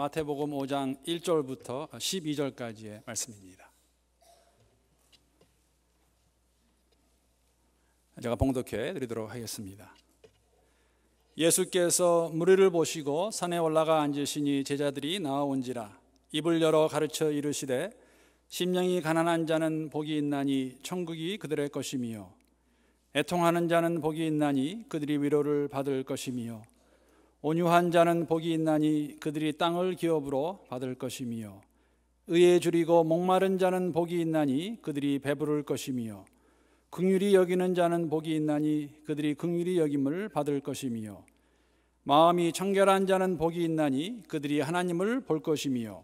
마태복음 5장 1절부터 12절까지의 말씀입니다. 제가 봉독해 드리도록 하겠습니다. 예수께서 무리를 보시고 산에 올라가 앉으시니 제자들이 나아온지라 입을 열어 가르쳐 이르시되 심령이 가난한 자는 복이 있나니 천국이 그들의 것이며 애통하는 자는 복이 있나니 그들이 위로를 받을 것이며 온유한 자는 복이 있나니 그들이 땅을 기업으로 받을 것이며 의에 줄이고 목마른 자는 복이 있나니 그들이 배부를 것이며 긍휼히 여기는 자는 복이 있나니 그들이 긍휼히 여김을 받을 것이며 마음이 청결한 자는 복이 있나니 그들이 하나님을 볼 것이며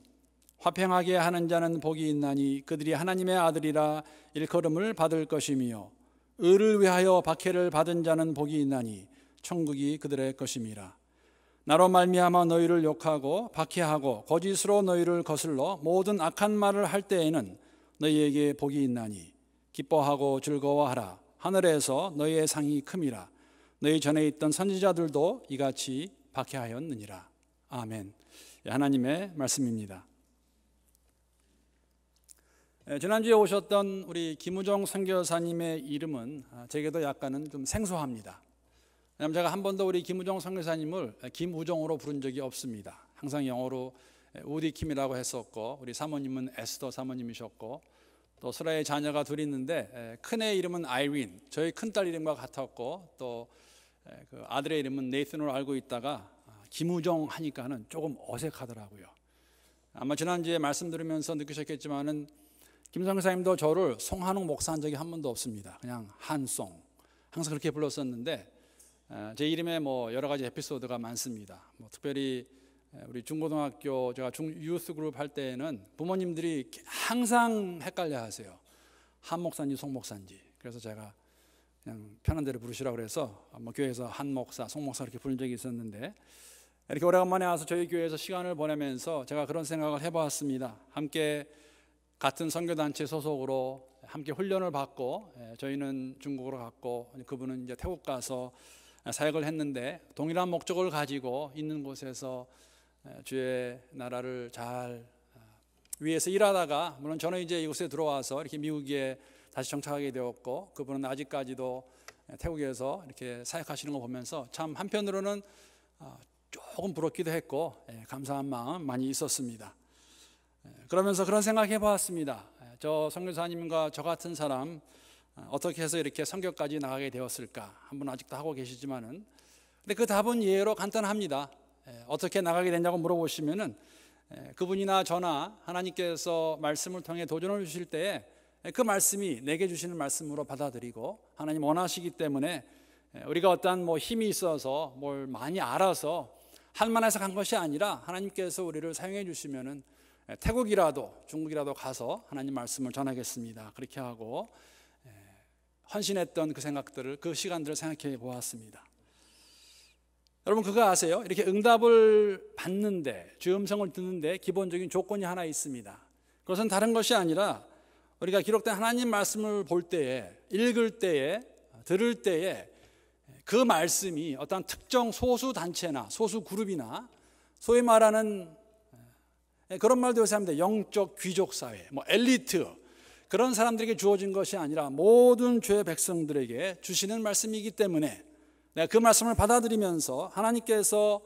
화평하게 하는 자는 복이 있나니 그들이 하나님의 아들이라 일컬음을 받을 것이며 의를 위하여 박해를 받은 자는 복이 있나니 천국이 그들의 것임이라 나로 말미암아 너희를 욕하고 박해하고 거짓으로 너희를 거슬러 모든 악한 말을 할 때에는 너희에게 복이 있나니 기뻐하고 즐거워하라 하늘에서 너희의 상이 큼이라 너희 전에 있던 선지자들도 이같이 박해하였느니라 아멘 예, 하나님의 말씀입니다 예, 지난주에 오셨던 우리 김우정 선교사님의 이름은 아, 제게도 약간은 좀 생소합니다 왜냐하면 제가 한 번도 우리 김우정 선교사님을 김우정으로 부른 적이 없습니다. 항상 영어로 우디 킴이라고 했었고 우리 사모님은 에스더 사모님이셨고 또 슬라의 자녀가 둘이 있는데 큰 애 이름은 아이린, 저희 큰 딸 이름과 같았고 또그 아들의 이름은 네이슨으로 알고 있다가 아, 김우정 하니까는 조금 어색하더라고요. 아마 지난주에 말씀 들으면서 느끼셨겠지만은 김성사님도 저를 송한웅 목사 한 적이 한 번도 없습니다. 그냥 한송 항상 그렇게 불렀었는데 아, 제 이름에 뭐 여러 가지 에피소드가 많습니다. 뭐 특별히 우리 중고등학교 제가 중 유스 그룹 할 때에는 부모님들이 항상 헷갈려하세요. 한 목사인지 송 목사인지. 그래서 제가 그냥 편한 대로 부르시라 그래서 뭐 교회에서 한 목사, 송 목사 이렇게 부른 적이 있었는데 이렇게 오래간만에 와서 저희 교회에서 시간을 보내면서 제가 그런 생각을 해보았습니다. 함께 같은 선교단체 소속으로 함께 훈련을 받고 저희는 중국으로 갔고 그분은 이제 태국 가서 사역을 했는데 동일한 목적을 가지고 있는 곳에서 주의 나라를 잘 어, 위해서 일하다가 물론 저는 이제 이곳에 들어와서 이렇게 미국에 다시 정착하게 되었고 그분은 아직까지도 태국에서 이렇게 사역하시는 거 보면서 참 한편으로는 어, 조금 부럽기도 했고 감사한 마음 많이 있었습니다. 그러면서 그런 생각해 보았습니다. 저 선교사님과 저 같은 사람 어, 어떻게 해서 이렇게 성경까지 나가게 되었을까? 한번 아직도 하고 계시지만은 근데 그 답은 예로 간단합니다. 예, 어떻게 나가게 됐냐고 물어보시면은 예, 그분이나 저나 하나님께서 말씀을 통해 도전을 주실 때에 그 말씀이 내게 주시는 말씀으로 받아들이고 하나님 원하시기 때문에 예, 우리가 어떠뭐 힘이 있어서 뭘 많이 알아서 할 만해서 간 것이 아니라 하나님께서 우리를 사용해 주시면은 태국이라도 중국이라도 가서 하나님 말씀을 전하겠습니다. 그렇게 하고 헌신했던 그 생각들을 그 시간들을 생각해 보았습니다. 여러분 그거 아세요? 이렇게 응답을 받는데 주의 음성을 듣는데 기본적인 조건이 하나 있습니다. 그것은 다른 것이 아니라 우리가 기록된 하나님 말씀을 볼 때에 읽을 때에 들을 때에 그 말씀이 어떤 특정 소수 단체나 소수 그룹이나 소위 말하는 예, 그런 말도 요새 합니다. 영적 귀족 사회, 뭐 엘리트, 그런 사람들에게 주어진 것이 아니라 모든 죄의 백성들에게 주시는 말씀이기 때문에 내가 그 말씀을 받아들이면서 하나님께서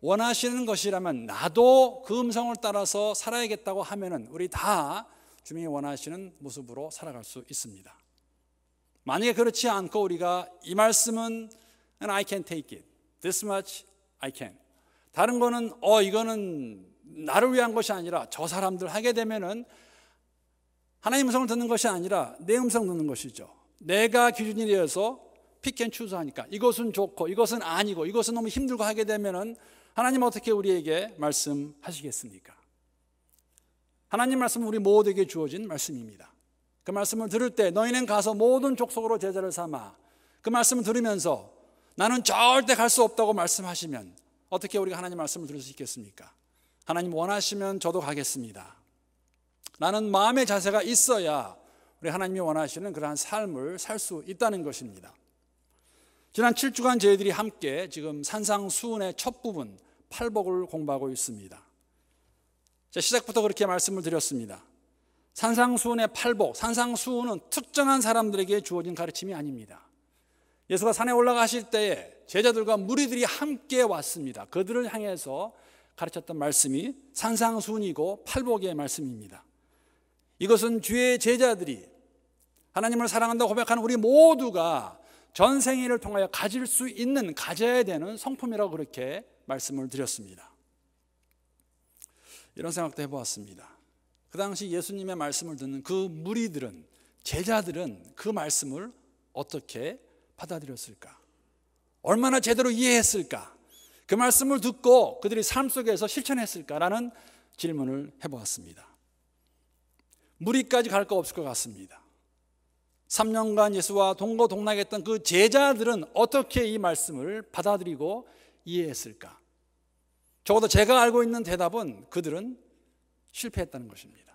원하시는 것이라면 나도 그 음성을 따라서 살아야겠다고 하면은 우리 다 주님이 원하시는 모습으로 살아갈 수 있습니다. 만약에 그렇지 않고 우리가 이 말씀은 and I can take it. This much I can. 다른 거는 어 이거는 나를 위한 것이 아니라 저 사람들 하게 되면은 하나님 음성을 듣는 것이 아니라 내 음성 듣는 것이죠. 내가 기준이 되어서 픽앤 추수하니까 이것은 좋고 이것은 아니고 이것은 너무 힘들고 하게 되면은 하나님 어떻게 우리에게 말씀하시겠습니까? 하나님 말씀은 우리 모두에게 주어진 말씀입니다. 그 말씀을 들을 때 너희는 가서 모든 족속으로 제자를 삼아 그 말씀을 들으면서 나는 절대 갈 수 없다고 말씀하시면 어떻게 우리가 하나님 말씀을 들을 수 있겠습니까? 하나님 원하시면 저도 가겠습니다. 나는 마음의 자세가 있어야 우리 하나님이 원하시는 그러한 삶을 살 수 있다는 것입니다. 지난 7주간 저희들이 함께 지금 산상수훈의 첫 부분 팔복을 공부하고 있습니다. 시작부터 그렇게 말씀을 드렸습니다. 산상수훈의 팔복, 산상수훈은 특정한 사람들에게 주어진 가르침이 아닙니다. 예수가 산에 올라가실 때에 제자들과 무리들이 함께 왔습니다. 그들을 향해서 가르쳤던 말씀이 산상수훈이고 팔복의 말씀입니다. 이것은 주의 제자들이 하나님을 사랑한다 고백하는 고 우리 모두가 전생일을 통하여 가질 수 있는 가져야 되는 성품이라고 그렇게 말씀을 드렸습니다. 이런 생각도 해보았습니다. 그 당시 예수님의 말씀을 듣는 그 무리들은 제자들은 그 말씀을 어떻게 받아들였을까? 얼마나 제대로 이해했을까? 그 말씀을 듣고 그들이 삶 속에서 실천했을까라는 질문을 해보았습니다. 무리까지 갈 거 없을 것 같습니다. 3년간 예수와 동거동락했던 그 제자들은 어떻게 이 말씀을 받아들이고 이해했을까? 적어도 제가 알고 있는 대답은 그들은 실패했다는 것입니다.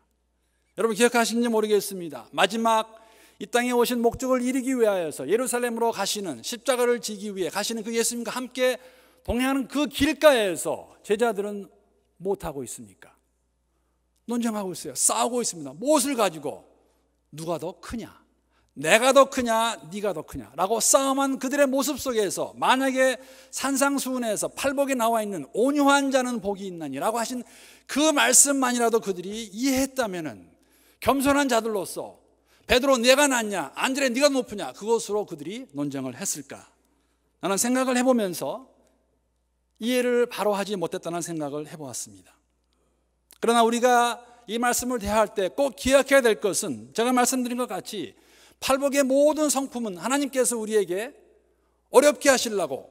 여러분 기억하시는지 모르겠습니다. 마지막 이 땅에 오신 목적을 이루기 위하여서 예루살렘으로 가시는 십자가를 지기 위해 가시는 그 예수님과 함께 동행하는 그 길가에서 제자들은 못하고 있습니까? 논쟁하고 있어요. 싸우고 있습니다. 무엇을 가지고 누가 더 크냐? 내가 더 크냐, 네가 더 크냐라고 싸움한 그들의 모습 속에서 만약에 산상수훈에서 팔복에 나와 있는 온유한 자는 복이 있나니라고 하신 그 말씀만이라도 그들이 이해했다면은 겸손한 자들로서 베드로 내가 낫냐, 안드레 네가 높으냐 그것으로 그들이 논쟁을 했을까? 나는 생각을 해보면서 이해를 바로 하지 못했다는 생각을 해보았습니다. 그러나 우리가 이 말씀을 대할 때 꼭 기억해야 될 것은 제가 말씀드린 것 같이 팔복의 모든 성품은 하나님께서 우리에게 어렵게 하시려고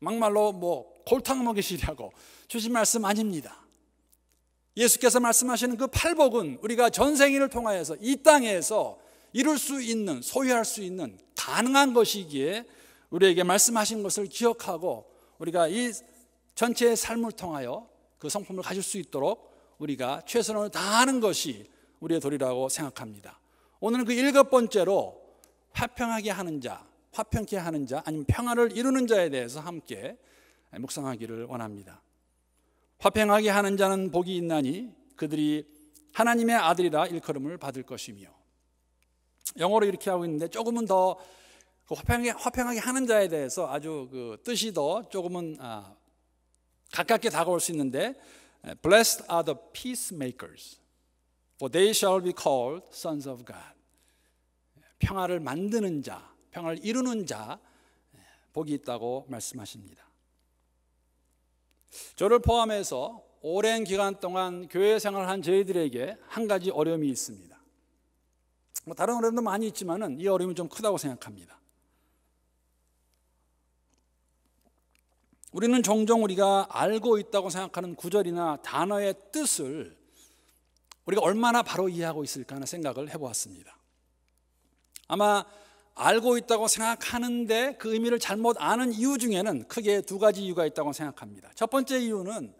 막말로 뭐 골탕 먹이시려고 주신 말씀 아닙니다. 예수께서 말씀하시는 그 팔복은 우리가 전생일을 통하여서 이 땅에서 이룰 수 있는, 소유할 수 있는 가능한 것이기에 우리에게 말씀하신 것을 기억하고 우리가 이 전체의 삶을 통하여 그 성품을 가질 수 있도록 우리가 최선을 다하는 것이 우리의 도리라고 생각합니다. 오늘은 그 일곱 번째로 화평하게 하는 자, 화평케 하는 자, 아니면 평화를 이루는 자에 대해서 함께 묵상하기를 원합니다. 화평하게 하는 자는 복이 있나니 그들이 하나님의 아들이라 일컬음을 받을 것이며 영어로 이렇게 하고 있는데 조금은 더 그 화평하게, 화평하게 하는 자에 대해서 아주 그 뜻이 더 조금은 아, 가깝게 다가올 수 있는데 Blessed are the peacemakers for they shall be called sons of God 평화를 만드는 자, 평화를 이루는 자 복이 있다고 말씀하십니다. 저를 포함해서 오랜 기간 동안 교회 생활을 한 저희들에게 한 가지 어려움이 있습니다. 뭐 다른 어려움도 많이 있지만은 이 어려움이 좀 크다고 생각합니다. 우리는 종종 우리가 알고 있다고 생각하는 구절이나 단어의 뜻을 우리가 얼마나 바로 이해하고 있을까 하는 생각을 해보았습니다. 아마 알고 있다고 생각하는데 그 의미를 잘못 아는 이유 중에는 크게 두 가지 이유가 있다고 생각합니다. 첫 번째 이유는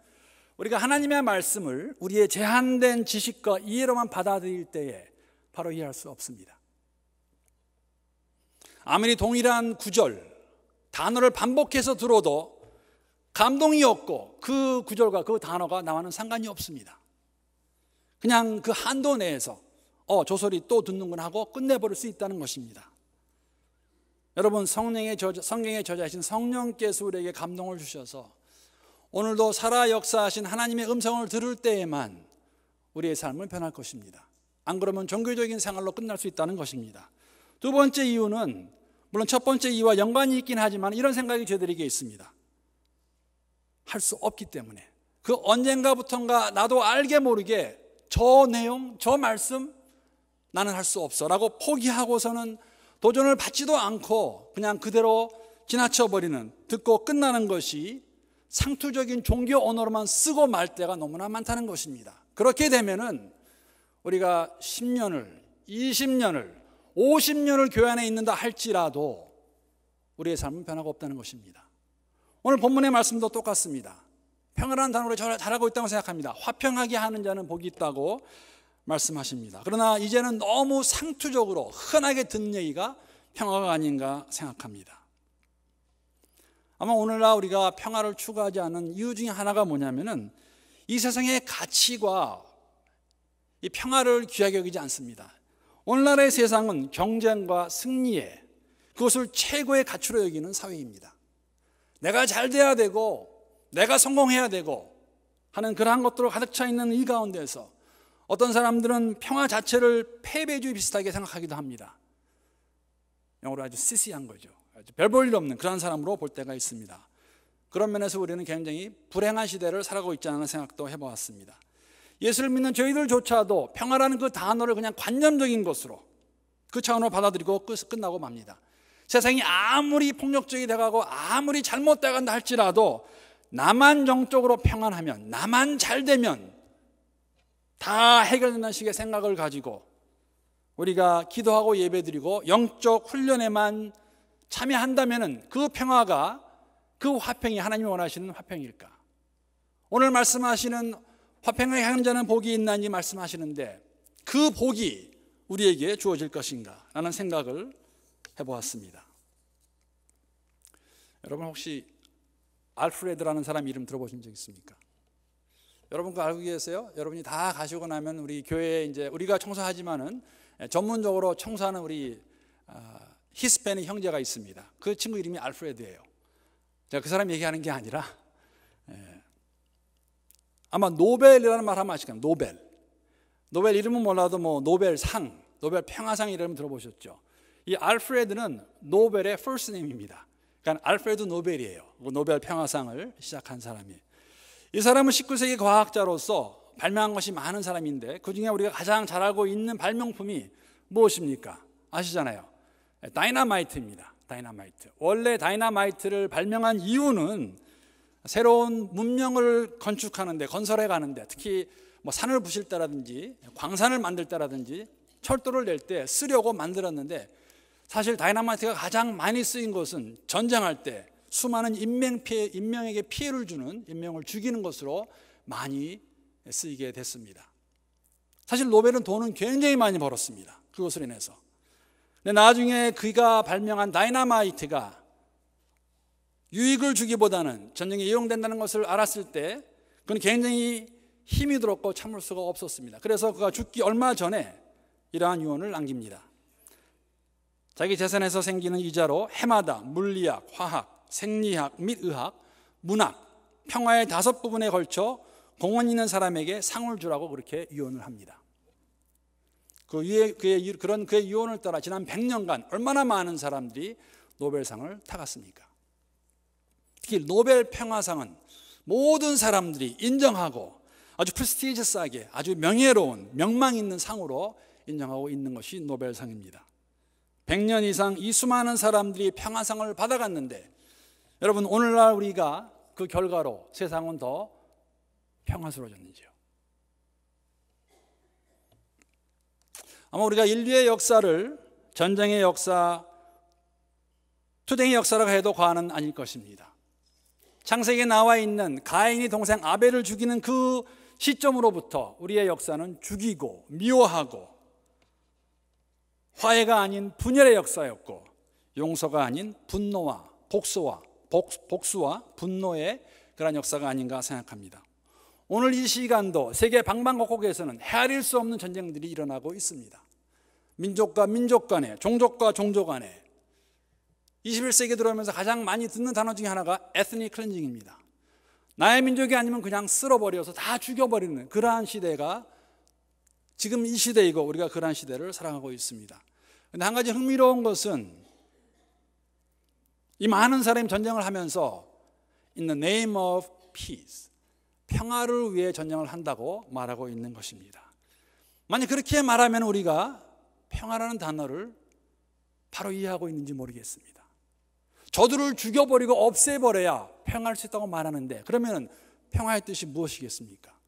우리가 하나님의 말씀을 우리의 제한된 지식과 이해로만 받아들일 때에 바로 이해할 수 없습니다. 아무리 동일한 구절, 단어를 반복해서 들어도 감동이 없고 그 구절과 그 단어가 나와는 상관이 없습니다. 그냥 그 한도 내에서 어, 저 소리 또 듣는구나 하고 끝내버릴 수 있다는 것입니다. 여러분 성령의 저자, 성경의 저자이신 성령께서 우리에게 감동을 주셔서 오늘도 살아 역사하신 하나님의 음성을 들을 때에만 우리의 삶을 변할 것입니다. 안 그러면 종교적인 생활로 끝날 수 있다는 것입니다. 두 번째 이유는 물론 첫 번째 이유와 연관이 있긴 하지만 이런 생각이 저들에게 있습니다. 할수 없기 때문에 그 언젠가부턴가 나도 알게 모르게 저 내용, 저 말씀 나는 할 수 없어 라고 포기하고서는 도전을 받지도 않고 그냥 그대로 지나쳐버리는 듣고 끝나는 것이 상투적인 종교 언어로만 쓰고 말 때가 너무나 많다는 것입니다. 그렇게 되면은 우리가 10년을, 20년을, 50년을 교환 안에 있는다 할지라도 우리의 삶은 변화가 없다는 것입니다. 오늘 본문의 말씀도 똑같습니다. 평화라는 단어를 잘하고 있다고 생각합니다. 화평하게 하는 자는 복이 있다고 말씀하십니다. 그러나 이제는 너무 상투적으로 흔하게 듣는 얘기가 평화가 아닌가 생각합니다. 아마 오늘날 우리가 평화를 추구하지 않은 이유 중에 하나가 뭐냐면은 이 세상의 가치와 이 평화를 귀하게 여기지 않습니다. 오늘날의 세상은 경쟁과 승리에 그것을 최고의 가치로 여기는 사회입니다. 내가 잘 돼야 되고 내가 성공해야 되고 하는 그러한 것들로 가득 차 있는 이 가운데서 어떤 사람들은 평화 자체를 패배주의 비슷하게 생각하기도 합니다. 영어로 아주 시시한 거죠. 아주 별볼일 없는 그런 사람으로 볼 때가 있습니다. 그런 면에서 우리는 굉장히 불행한 시대를 살아가고 있지 않은 생각도 해보았습니다. 예수를 믿는 저희들조차도 평화라는 그 단어를 그냥 관념적인 것으로 그 차원으로 받아들이고 끝나고 맙니다. 세상이 아무리 폭력적이 돼가고 아무리 잘못돼간다 할지라도 나만 정적으로 평안하면 나만 잘 되면 다 해결된다는 식의 생각을 가지고 우리가 기도하고 예배드리고 영적 훈련에만 참여한다면 그 평화가 그 화평이 하나님이 원하시는 화평일까? 오늘 말씀하시는 화평의 향자는 복이 있나니 말씀하시는데 그 복이 우리에게 주어질 것인가? 라는 생각을 해보았습니다. 여러분 혹시 알프레드라는 사람 이름 들어보신 적 있습니까? 여러분 그 알고 계세요? 여러분이 다 가시고 나면 우리 교회에 이제 우리가 청소하지만은 전문적으로 청소하는 우리 아, 히스패닉 형제가 있습니다. 그 친구 이름이 알프레드예요. 제가 그 사람 얘기하는 게 아니라 예. 아마 노벨이라는 말 하면 아실 겁니 노벨. 노벨 이름은 몰라도 뭐 노벨상, 노벨 평화상 이름 들어보셨죠? 이 알프레드는 노벨의 f 스 r s t 입니다 그러니까 알프레드 노벨이에요. 뭐 노벨 평화상을 시작한 사람이. 이 사람은 19세기 과학자로서 발명한 것이 많은 사람인데 그 중에 우리가 가장 잘 알고 있는 발명품이 무엇입니까? 아시잖아요. 다이나마이트입니다. 다이나마이트. 원래 다이나마이트를 발명한 이유는 새로운 문명을 건축하는데 건설해 가는데 특히 뭐 산을 부실 때라든지 광산을 만들 때라든지 철도를 낼 때 쓰려고 만들었는데 사실 다이나마이트가 가장 많이 쓰인 것은 전쟁할 때 수많은 인명 피해, 인명에게 피해를 주는 인명을 죽이는 것으로 많이 쓰이게 됐습니다. 사실 노벨은 돈은 굉장히 많이 벌었습니다. 그것을 인해서. 근데 나중에 그가 발명한 다이나마이트가 유익을 주기보다는 전쟁에 이용된다는 것을 알았을 때 그는 굉장히 힘이 들었고 참을 수가 없었습니다. 그래서 그가 죽기 얼마 전에 이러한 유언을 남깁니다. 자기 재산에서 생기는 이자로 해마다 물리학, 화학, 생리학 및 의학, 문학, 평화의 다섯 부분에 걸쳐 공원 있는 사람에게 상을 주라고 그렇게 유언을 합니다. 그 위에 그의 그런 그의 유언을 따라 지난 100년간 얼마나 많은 사람들이 노벨상을 타갔습니까? 특히 노벨 평화상은 모든 사람들이 인정하고 아주 프스티지싸게 아주 명예로운 명망 있는 상으로 인정하고 있는 것이 노벨상입니다. 100년 이상 이 수많은 사람들이 평화상을 받아갔는데 여러분 오늘날 우리가 그 결과로 세상은 더 평화스러워졌는지요? 아마 우리가 인류의 역사를 전쟁의 역사, 투쟁의 역사라고 해도 과언은 아닐 것입니다. 창세기에 나와 있는 가인이 동생 아벨을 죽이는 그 시점으로부터 우리의 역사는 죽이고 미워하고 화해가 아닌 분열의 역사였고 용서가 아닌 분노와 복수와 복, 수와 분노의 그러한 역사가 아닌가 생각합니다. 오늘 이 시간도 세계 방방곡곡에서는 헤아릴 수 없는 전쟁들이 일어나고 있습니다. 민족과 민족 간에, 종족과 종족 간에 21세기 들어오면서 가장 많이 듣는 단어 중에 하나가 에스닉 클렌징입니다. 나의 민족이 아니면 그냥 쓸어버려서 다 죽여버리는 그러한 시대가 지금 이 시대이고 우리가 그러한 시대를 사랑하고 있습니다. 근데 한 가지 흥미로운 것은 이 많은 사람이 전쟁을 하면서 in the name of peace 평화를 위해 전쟁을 한다고 말하고 있는 것입니다. 만약 그렇게 말하면 우리가 평화라는 단어를 바로 이해하고 있는지 모르겠습니다. 저들을 죽여버리고 없애버려야 평화할 수 있다고 말하는데 그러면 평화의 뜻이 무엇이겠습니까?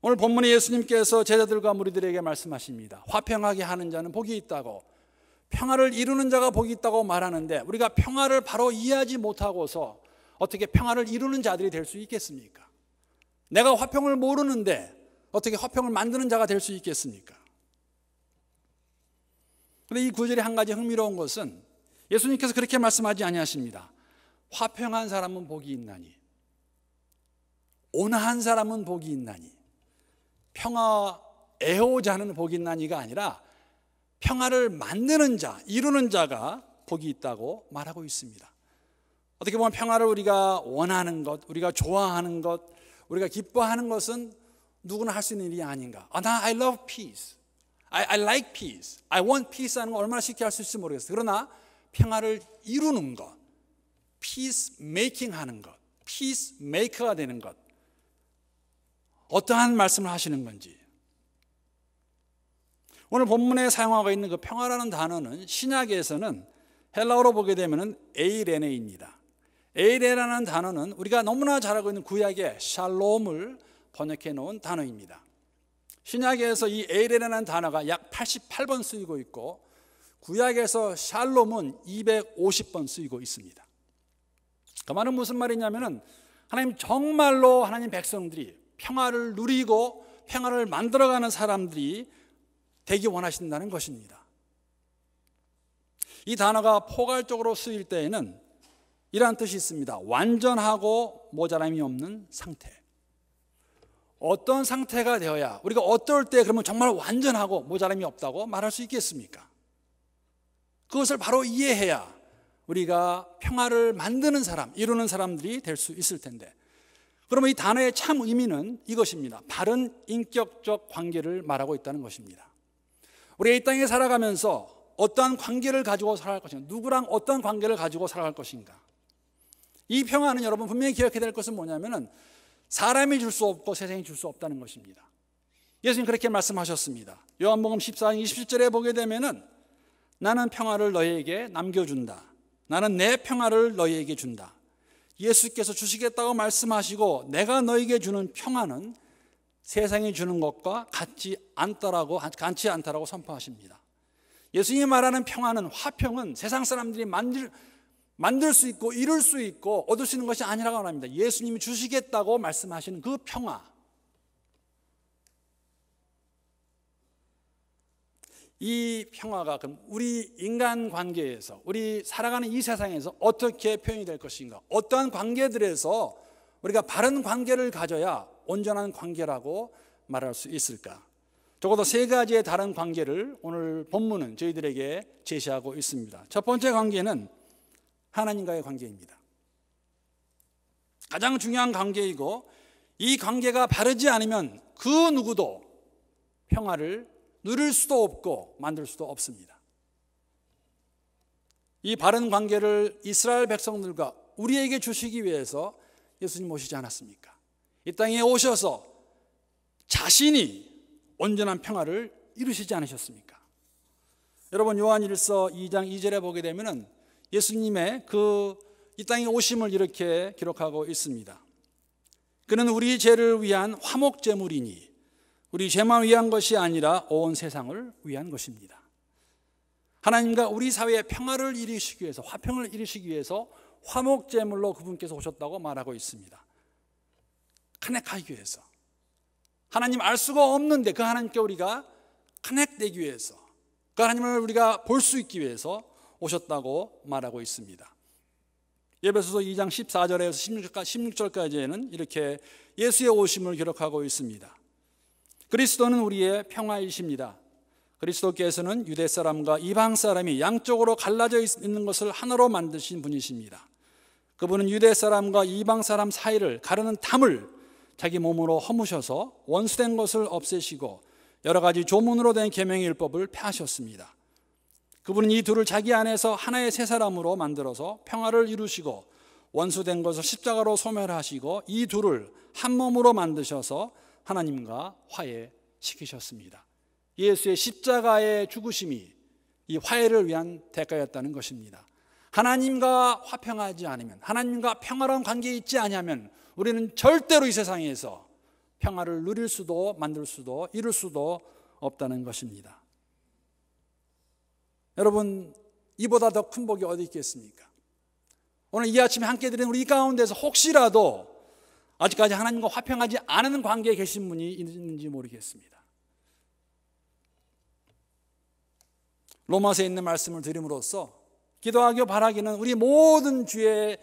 오늘 본문에 예수님께서 제자들과 무리들에게 말씀하십니다. 화평하게 하는 자는 복이 있다고 평화를 이루는 자가 복이 있다고 말하는데 우리가 평화를 바로 이해하지 못하고서 어떻게 평화를 이루는 자들이 될 수 있겠습니까? 내가 화평을 모르는데 어떻게 화평을 만드는 자가 될 수 있겠습니까? 그런데이구절이한 가지 흥미로운 것은 예수님께서 그렇게 말씀하지 아니하십니다. 화평한 사람은 복이 있나니 온화한 사람은 복이 있나니 평화 애호자는 복이 있나니가 아니라 평화를 만드는 자, 이루는 자가 복이 있다고 말하고 있습니다. 어떻게 보면 평화를 우리가 원하는 것, 우리가 좋아하는 것, 우리가 기뻐하는 것은 누구나 할 수 있는 일이 아닌가. 아, 나 I love peace. I, I like peace. I want peace 하는 걸 얼마나 쉽게 할 수 있을지 모르겠어요. 그러나 평화를 이루는 것, peace making 하는 것, peace maker가 되는 것, 어떠한 말씀을 하시는 건지. 오늘 본문에 사용하고 있는 그 평화라는 단어는 신약에서는 헬라어로 보게 되면은 에이레네입니다. 에이레라는 단어는 우리가 너무나 잘 알고 있는 구약의 샬롬을 번역해 놓은 단어입니다. 신약에서 이 에이레라는 단어가 약 88번 쓰이고 있고 구약에서 샬롬은 250번 쓰이고 있습니다. 그 말은 무슨 말이냐면은 하나님 정말로 하나님 백성들이 평화를 누리고 평화를 만들어가는 사람들이 되기 원하신다는 것입니다. 이 단어가 포괄적으로 쓰일 때에는 이러 뜻이 있습니다. 완전하고 모자람이 없는 상태. 어떤 상태가 되어야 우리가 어떨 때 그러면 정말 완전하고 모자람이 없다고 말할 수 있겠습니까? 그것을 바로 이해해야 우리가 평화를 만드는 사람, 이루는 사람들이 될 수 있을 텐데 그러면 이 단어의 참 의미는 이것입니다. 바른 인격적 관계를 말하고 있다는 것입니다. 우리이 땅에 살아가면서 어떠한 관계를 가지고 살아갈 것인가, 누구랑 어떠 관계를 가지고 살아갈 것인가. 이 평화는 여러분 분명히 기억해야 될 것은 뭐냐면은 사람이 줄 수 없고 세상이 줄 수 없다는 것입니다. 예수님 그렇게 말씀하셨습니다. 요한복음 14장 27절에 보게 되면은 나는 평화를 너희에게 남겨준다. 나는 내 평화를 너희에게 준다. 예수께서 주시겠다고 말씀하시고 내가 너에게 주는 평안은 세상이 주는 것과 같지 않다라고 같지 않다라고 선포하십니다. 예수님이 말하는 평안은 화평은 세상 사람들이 만들 만들 수 있고 이룰 수 있고 얻을 수 있는 것이 아니라고 말합니다. 예수님이 주시겠다고 말씀하시는 그 평화. 이 평화가 그럼 우리 인간 관계에서 우리 살아가는 이 세상에서 어떻게 표현이 될 것인가? 어떠한 관계들에서 우리가 바른 관계를 가져야 온전한 관계라고 말할 수 있을까? 적어도 세 가지의 다른 관계를 오늘 본문은 저희들에게 제시하고 있습니다. 첫 번째 관계는 하나님과의 관계입니다. 가장 중요한 관계이고 이 관계가 바르지 않으면 그 누구도 평화를 누릴 수도 없고 만들 수도 없습니다. 이 바른 관계를 이스라엘 백성들과 우리에게 주시기 위해서 예수님 오시지 않았습니까? 이 땅에 오셔서 자신이 온전한 평화를 이루시지 않으셨습니까? 여러분 요한일서 2장 2절에 보게 되면은 예수님의 그 이 땅에 오심을 이렇게 기록하고 있습니다. 그는 우리 죄를 위한 화목 제물이니 우리 죄만 위한 것이 아니라 온 세상을 위한 것입니다. 하나님과 우리 사회의 평화를 이루시기 위해서 화평을 이루시기 위해서 화목 제물로 그분께서 오셨다고 말하고 있습니다. 카넥하기 위해서 하나님 알 수가 없는데 그 하나님께 우리가 카넥되기 위해서 그 하나님을 우리가 볼 수 있기 위해서 오셨다고 말하고 있습니다. 예배소서 2장 14절에서 16절까지에는 이렇게 예수의 오심을 기록하고 있습니다. 그리스도는 우리의 평화이십니다. 그리스도께서는 유대 사람과 이방 사람이 양쪽으로 갈라져 있는 것을 하나로 만드신 분이십니다. 그분은 유대 사람과 이방 사람 사이를 가르는 담을 자기 몸으로 허무셔서 원수된 것을 없애시고 여러 가지 조문으로 된 계명의 법을 폐하셨습니다. 그분은 이 둘을 자기 안에서 하나의 세 사람으로 만들어서 평화를 이루시고 원수된 것을 십자가로 소멸하시고 이 둘을 한 몸으로 만드셔서 하나님과 화해시키셨습니다. 예수의 십자가의 죽으심이 이 화해를 위한 대가였다는 것입니다. 하나님과 화평하지 않으면 하나님과 평화로운 관계에 있지 않으면 우리는 절대로 이 세상에서 평화를 누릴 수도 만들 수도 이룰 수도 없다는 것입니다. 여러분 이보다 더 큰 복이 어디 있겠습니까? 오늘 이 아침에 함께 드린 우리 가운데서 혹시라도 아직까지 하나님과 화평하지 않은 관계에 계신 분이 있는지 모르겠습니다. 로마서에 있는 말씀을 드림으로써 기도하기 바라기는 우리 모든 주의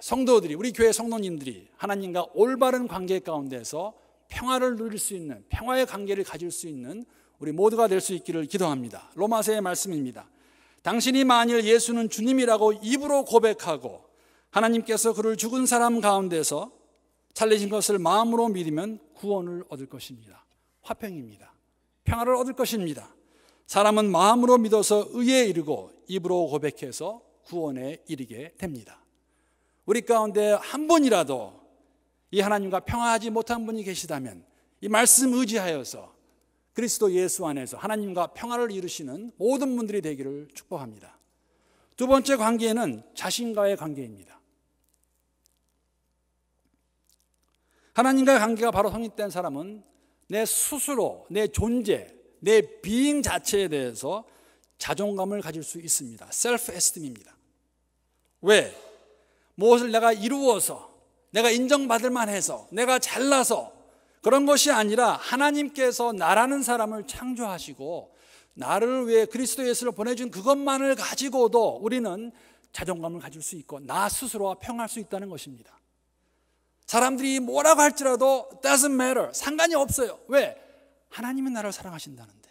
성도들이 우리 교회 성도님들이 하나님과 올바른 관계 가운데서 평화를 누릴 수 있는 평화의 관계를 가질 수 있는 우리 모두가 될 수 있기를 기도합니다. 로마서의 말씀입니다. 당신이 만일 예수는 주님이라고 입으로 고백하고 하나님께서 그를 죽은 사람 가운데서 살리신 것을 마음으로 믿으면 구원을 얻을 것입니다. 화평입니다. 평화를 얻을 것입니다. 사람은 마음으로 믿어서 의에 이르고 입으로 고백해서 구원에 이르게 됩니다. 우리 가운데 한 분이라도 이 하나님과 평화하지 못한 분이 계시다면 이 말씀 의지하여서 그리스도 예수 안에서 하나님과 평화를 이루시는 모든 분들이 되기를 축복합니다. 두 번째 관계는 자신과의 관계입니다. 하나님과의 관계가 바로 성립된 사람은 내 스스로, 내 존재, 내 비잉 자체에 대해서 자존감을 가질 수 있습니다. 셀프 에스팀입니다. 왜? 무엇을 내가 이루어서 내가 인정받을 만해서 내가 잘나서 그런 것이 아니라 하나님께서 나라는 사람을 창조하시고 나를 위해 그리스도 예수를 보내준 그것만을 가지고도 우리는 자존감을 가질 수 있고 나 스스로와 평할 수 있다는 것입니다. 사람들이 뭐라고 할지라도 doesn't matter. 상관이 없어요. 왜? 하나님의 나를 사랑하신다는데.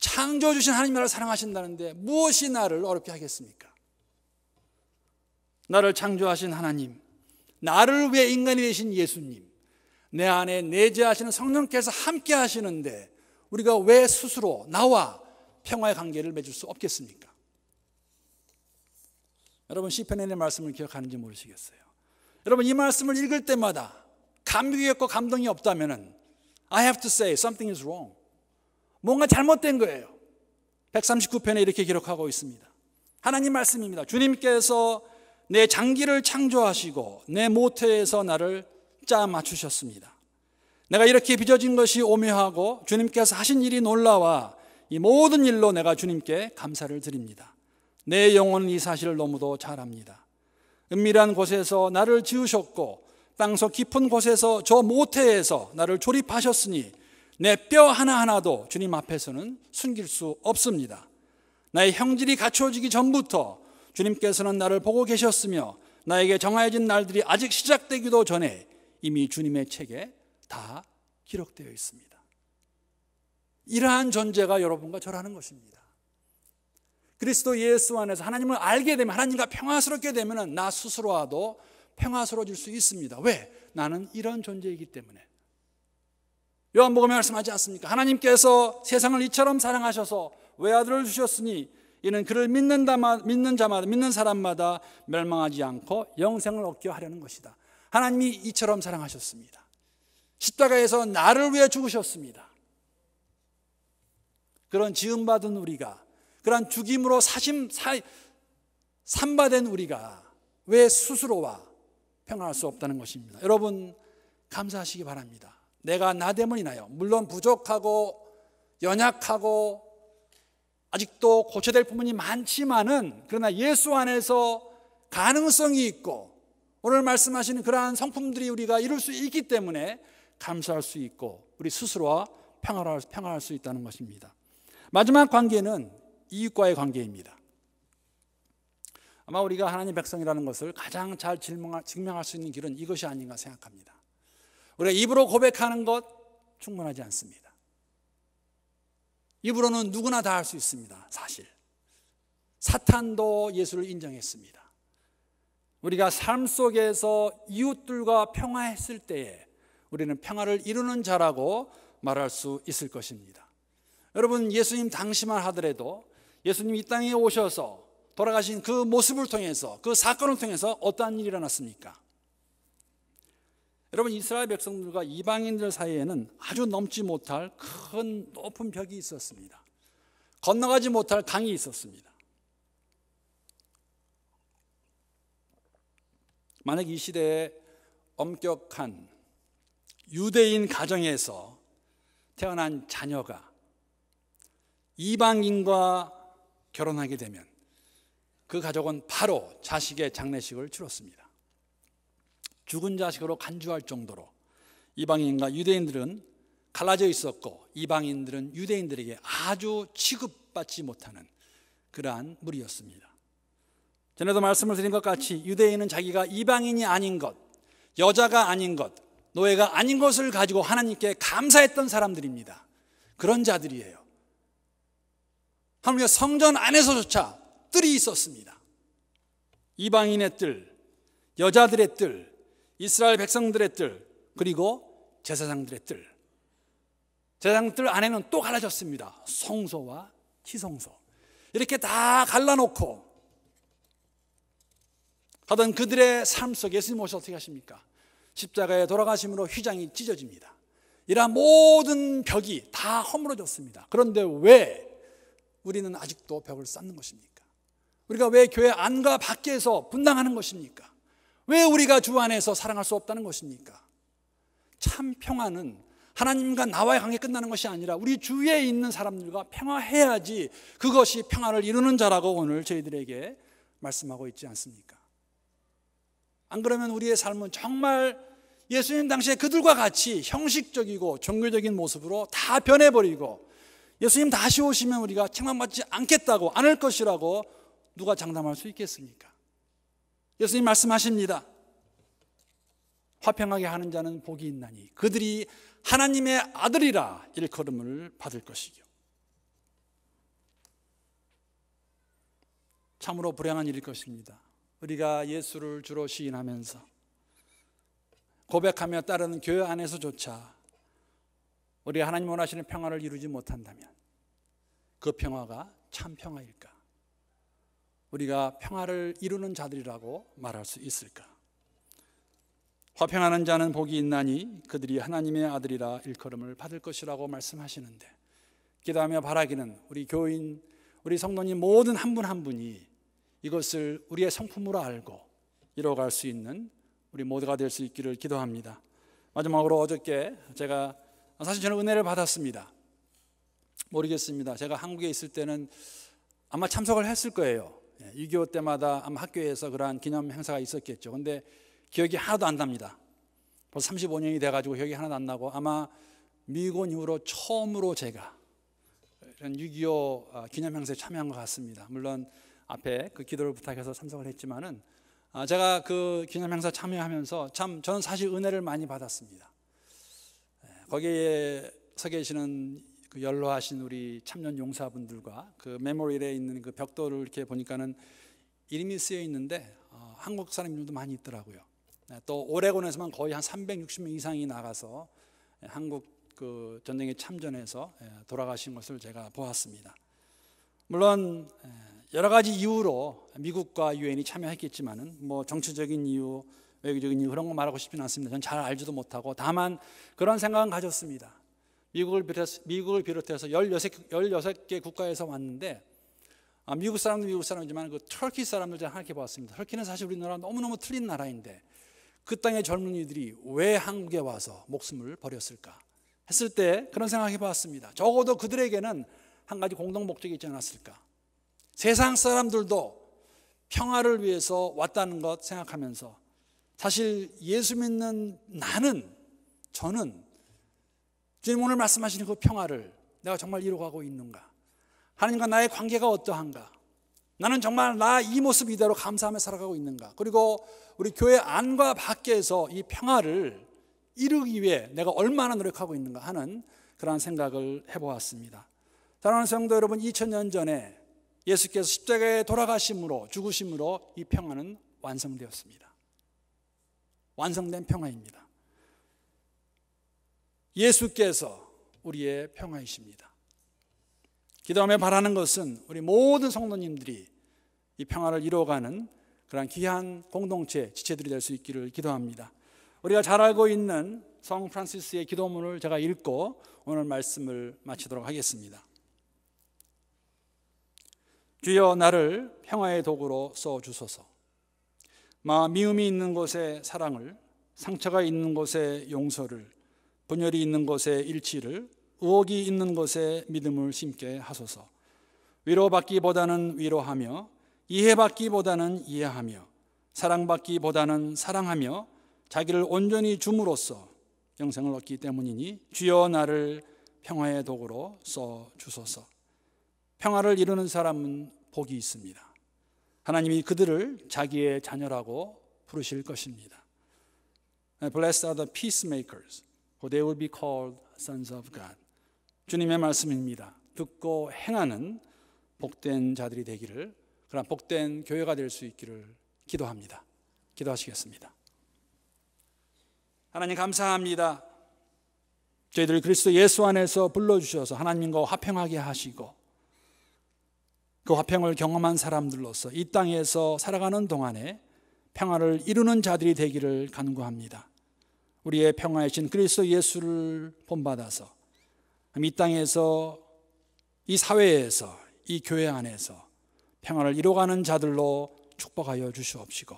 창조 주신 하나님 나를 사랑하신다는데 무엇이 나를 어렵게 하겠습니까? 나를 창조하신 하나님, 나를 위해 인간이 되신 예수님, 내 안에 내재하시는 성령께서 함께 하시는데 우리가 왜 스스로 나와 평화의 관계를 맺을 수 없겠습니까? 여러분 시편의 말씀을 기억하는지 모르시겠어요. 여러분 이 말씀을 읽을 때마다 감격이 없고 감동이 없다면 I have to say something is wrong. 뭔가 잘못된 거예요. 139편에 이렇게 기록하고 있습니다. 하나님 말씀입니다. 주님께서 내 장기를 창조하시고 내 모태에서 나를 짜 맞추셨습니다. 내가 이렇게 빚어진 것이 오묘하고 주님께서 하신 일이 놀라와 이 모든 일로 내가 주님께 감사를 드립니다. 내 영혼은 이 사실을 너무도 잘 압니다. 은밀한 곳에서 나를 지으셨고 땅속 깊은 곳에서 저 모태에서 나를 조립하셨으니 내 뼈 하나하나도 주님 앞에서는 숨길 수 없습니다. 나의 형질이 갖추어지기 전부터 주님께서는 나를 보고 계셨으며 나에게 정해진 날들이 아직 시작되기도 전에 이미 주님의 책에 다 기록되어 있습니다. 이러한 존재가 여러분과 저라는 것입니다. 그리스도 예수 안에서 하나님을 알게 되면 하나님과 평화스럽게 되면 나 스스로와도 평화스러워질 수 있습니다. 왜? 나는 이런 존재이기 때문에. 요한복음에 말씀하지 않습니까? 하나님께서 세상을 이처럼 사랑하셔서 외아들을 주셨으니 이는 그를 믿는, 자마, 믿는 자마다 믿는 사람마다 멸망하지 않고 영생을 얻게 하려는 것이다. 하나님이 이처럼 사랑하셨습니다. 십자가에서 나를 위해 죽으셨습니다. 그런 지음받은 우리가 그러한 죽임으로 사심 사, 산바된 우리가 왜 스스로와 평화할 수 없다는 것입니다. 여러분 감사하시기 바랍니다. 내가 나 때문이나요. 물론 부족하고 연약하고 아직도 고쳐될 부분이 많지만은 그러나 예수 안에서 가능성이 있고 오늘 말씀하시는 그러한 성품들이 우리가 이룰 수 있기 때문에 감사할 수 있고 우리 스스로와 평화할 수 있다는 것입니다. 마지막 관계는 이웃과의 관계입니다. 아마 우리가 하나님 백성이라는 것을 가장 잘 증명할 수 있는 길은 이것이 아닌가 생각합니다. 우리가 입으로 고백하는 것 충분하지 않습니다. 입으로는 누구나 다 할 수 있습니다. 사실. 사탄도 예수를 인정했습니다. 우리가 삶 속에서 이웃들과 평화했을 때에 우리는 평화를 이루는 자라고 말할 수 있을 것입니다. 여러분, 예수님 당시만 하더라도 예수님이 땅에 오셔서 돌아가신 그 모습을 통해서 그 사건을 통해서 어떠한 일이 일어났습니까? 여러분 이스라엘 백성들과 이방인들 사이에는 아주 넘지 못할 큰 높은 벽이 있었습니다. 건너가지 못할 강이 있었습니다. 만약 이 시대에 엄격한 유대인 가정에서 태어난 자녀가 이방인과 결혼하게 되면 그 가족은 바로 자식의 장례식을 치렀습니다. 죽은 자식으로 간주할 정도로 이방인과 유대인들은 갈라져 있었고 이방인들은 유대인들에게 아주 취급받지 못하는 그러한 무리였습니다. 전에도 말씀을 드린 것 같이 유대인은 자기가 이방인이 아닌 것, 여자가 아닌 것, 노예가 아닌 것을 가지고 하나님께 감사했던 사람들입니다. 그런 자들이에요. 하물며 성전 안에서조차 뜰이 있었습니다. 이방인의 뜰, 여자들의 뜰, 이스라엘 백성들의 뜰, 그리고 제사장들의 뜰. 제사장 뜰 안에는 또 갈라졌습니다. 성소와 희성소. 이렇게 다 갈라놓고 하던 그들의 삶 속에 예수님 오셔서 어떻게 하십니까? 십자가에 돌아가심으로 휘장이 찢어집니다. 이러한 모든 벽이 다 허물어졌습니다. 그런데 왜 우리는 아직도 벽을 쌓는 것입니까? 우리가 왜 교회 안과 밖에서 분당하는 것입니까? 왜 우리가 주 안에서 사랑할 수 없다는 것입니까? 참 평화는 하나님과 나와의 관계 끝나는 것이 아니라 우리 주위에 있는 사람들과 평화해야지 그것이 평화를 이루는 자라고 오늘 저희들에게 말씀하고 있지 않습니까? 안 그러면 우리의 삶은 정말 예수님 당시에 그들과 같이 형식적이고 종교적인 모습으로 다 변해버리고 예수님 다시 오시면 우리가 책망받지 않겠다고 안을 것이라고 누가 장담할 수 있겠습니까? 예수님 말씀하십니다. 화평하게 하는 자는 복이 있나니 그들이 하나님의 아들이라 일컬음을 받을 것이요. 참으로 불행한 일일 것입니다. 우리가 예수를 주로 시인하면서 고백하며 따르는 교회 안에서조차 우리 하나님 원하시는 평화를 이루지 못한다면 그 평화가 참 평화일까? 우리가 평화를 이루는 자들이라고 말할 수 있을까? 화평하는 자는 복이 있나니 그들이 하나님의 아들이라 일컬음을 받을 것이라고 말씀하시는데 기도하며 바라기는 우리 교인, 우리 성도님 모든 한 분 한 분이 이것을 우리의 성품으로 알고 이뤄갈 수 있는 우리 모두가 될 수 있기를 기도합니다. 마지막으로 어저께 제가 어, 사실 저는 은혜를 받았습니다. 모르겠습니다. 제가 한국에 있을 때는 아마 참석을 했을 거예요. 6.25 예, 때마다 아마 학교에서 그러한 기념 행사가 있었겠죠. 근데 기억이 하나도 안 납니다. 벌써 35년이 돼가지고 기억이 하나도 안 나고 아마 미군 이후로 처음으로 제가 6.25 아, 기념 행사에 참여한 것 같습니다. 물론 앞에 그 기도를 부탁해서 참석을 했지만은 아, 제가 그 기념 행사 참여하면서 참 저는 사실 은혜를 많이 받았습니다. 거기에 서 계시는 그 연로하신 우리 참년 용사분들과 그 메모리에 있는 그 벽돌을 이렇게 보니까는 이름이 쓰여 있는데 어, 한국 사람들도 많이 있더라고요. 네, 또 오레곤에서만 거의 한 360명 이상이 나가서 예, 한국 그 전쟁에 참전해서 예, 돌아가신 것을 제가 보았습니다. 물론 예, 여러 가지 이유로 미국과 유엔이 참여했겠지만은 뭐 정치적인 이유, 외교적인 그런 거 말하고 싶지는 않습니다. 전잘 알지도 못하고 다만 그런 생각은 가졌습니다. 미국을 비롯해서, 미국을 비롯해서 16, 16개 국가에서 왔는데 아, 미국 사람들 미국 사람이지만 그 터키 사람들 제가 함께 봤습니다. 터키는 사실 우리나라 너무너무 틀린 나라인데 그 땅의 젊은이들이 왜 한국에 와서 목숨을 버렸을까 했을 때 그런 생각해 봤습니다. 적어도 그들에게는 한 가지 공동 목적이 있지 않았을까. 세상 사람들도 평화를 위해서 왔다는 것 생각하면서 사실 예수 믿는 나는 저는 주님 오늘 말씀하시는 그 평화를 내가 정말 이루어가고 있는가? 하나님과 나의 관계가 어떠한가? 나는 정말 나 이 모습 이대로 감사하며 살아가고 있는가? 그리고 우리 교회 안과 밖에서 이 평화를 이루기 위해 내가 얼마나 노력하고 있는가 하는 그러한 생각을 해보았습니다. 사랑하는 성도 여러분, 2000년 전에 예수께서 십자가에 돌아가심으로 죽으심으로 이 평화는 완성되었습니다. 완성된 평화입니다. 예수께서 우리의 평화이십니다. 기도하며 바라는 것은 우리 모든 성도님들이 이 평화를 이뤄가는 그러 귀한 공동체 지체들이 될 수 있기를 기도합니다. 우리가 잘 알고 있는 성 프란시스의 기도문을 제가 읽고 오늘 말씀을 마치도록 하겠습니다. 주여 나를 평화의 도구로 써 주소서. 미움이 있는 곳에 사랑을, 상처가 있는 곳에 용서를, 분열이 있는 곳에 일치를, 의혹이 있는 곳에 믿음을 심게 하소서. 위로받기보다는 위로하며, 이해받기보다는 이해하며, 사랑받기보다는 사랑하며, 자기를 온전히 줌으로써 영생을 얻기 때문이니 주여 나를 평화의 도구로 써 주소서. 평화를 이루는 사람은 복이 있습니다. 하나님이 그들을 자기의 자녀라고 부르실 것입니다. Blessed are the peacemakers, for they will be called sons of God. 주님의 말씀입니다. 듣고 행하는 복된 자들이 되기를, 그런 복된 교회가 될 수 있기를 기도합니다. 기도하시겠습니다. 하나님 감사합니다. 저희들 그리스도 예수 안에서 불러주셔서 하나님과 화평하게 하시고 그 화평을 경험한 사람들로서 이 땅에서 살아가는 동안에 평화를 이루는 자들이 되기를 간구합니다. 우리의 평화이신 그리스도 예수를 본받아서 이 땅에서 이 사회에서 이 교회 안에서 평화를 이루어가는 자들로 축복하여 주시옵시고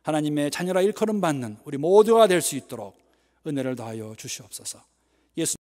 하나님의 자녀라 일컬음 받는 우리 모두가 될 수 있도록 은혜를 더하여 주시옵소서.